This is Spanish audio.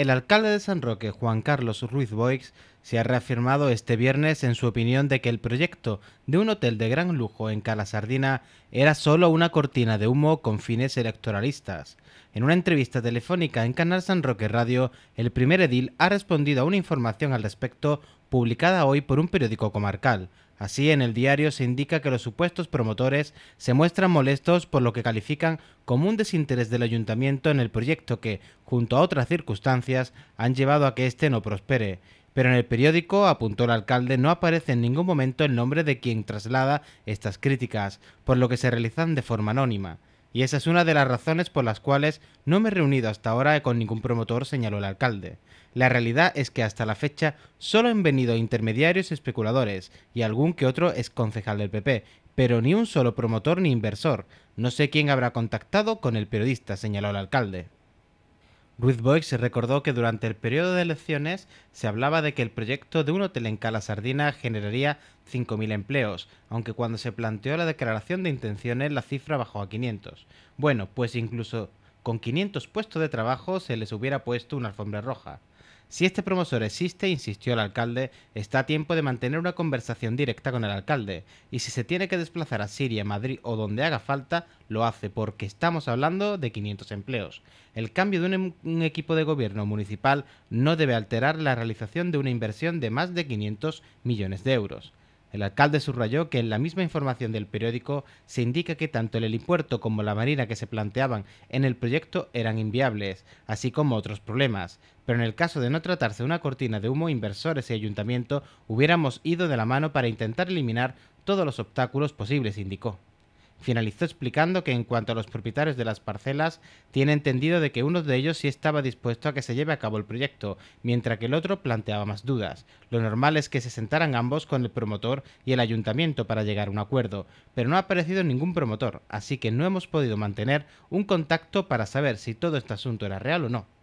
El alcalde de San Roque, Juan Carlos Ruiz Boix, se ha reafirmado este viernes en su opinión de que el proyecto de un hotel de gran lujo en Cala Sardina era solo una cortina de humo con fines electoralistas. En una entrevista telefónica en Canal San Roque Radio, el primer edil ha respondido a una información al respecto publicada hoy por un periódico comarcal. Así, en el diario se indica que los supuestos promotores se muestran molestos por lo que califican como un desinterés del ayuntamiento en el proyecto que, junto a otras circunstancias, han llevado a que éste no prospere pero en el periódico, apuntó el alcalde, no aparece en ningún momento el nombre de quien traslada estas críticas, por lo que se realizan de forma anónima. Y esa es una de las razones por las cuales no me he reunido hasta ahora con ningún promotor, señaló el alcalde. La realidad es que hasta la fecha solo han venido intermediarios especuladores y algún que otro es concejal del PP, pero ni un solo promotor ni inversor. No sé quién habrá contactado con el periodista, señaló el alcalde. Ruth Boyce recordó que durante el periodo de elecciones se hablaba de que el proyecto de un hotel en Cala Sardina generaría 5.000 empleos, aunque cuando se planteó la declaración de intenciones la cifra bajó a 500. Bueno, pues incluso con 500 puestos de trabajo se les hubiera puesto una alfombra roja. Si este promotor existe, insistió el alcalde, está a tiempo de mantener una conversación directa con el alcalde, y si se tiene que desplazar a Siria, Madrid o donde haga falta, lo hace porque estamos hablando de 500 empleos. El cambio de em-, un equipo de gobierno municipal no debe alterar la realización de una inversión de más de 500 millones de euros. El alcalde subrayó que en la misma información del periódico se indica que tanto el helipuerto como la marina que se planteaban en el proyecto eran inviables, así como otros problemas. Pero en el caso de no tratarse de una cortina de humo, inversores y ayuntamiento hubiéramos ido de la mano para intentar eliminar todos los obstáculos posibles, indicó. Finalizó explicando que en cuanto a los propietarios de las parcelas, tiene entendido de que uno de ellos sí estaba dispuesto a que se lleve a cabo el proyecto, mientras que el otro planteaba más dudas. Lo normal es que se sentaran ambos con el promotor y el ayuntamiento para llegar a un acuerdo, pero no ha aparecido ningún promotor, así que no hemos podido mantener un contacto para saber si todo este asunto era real o no.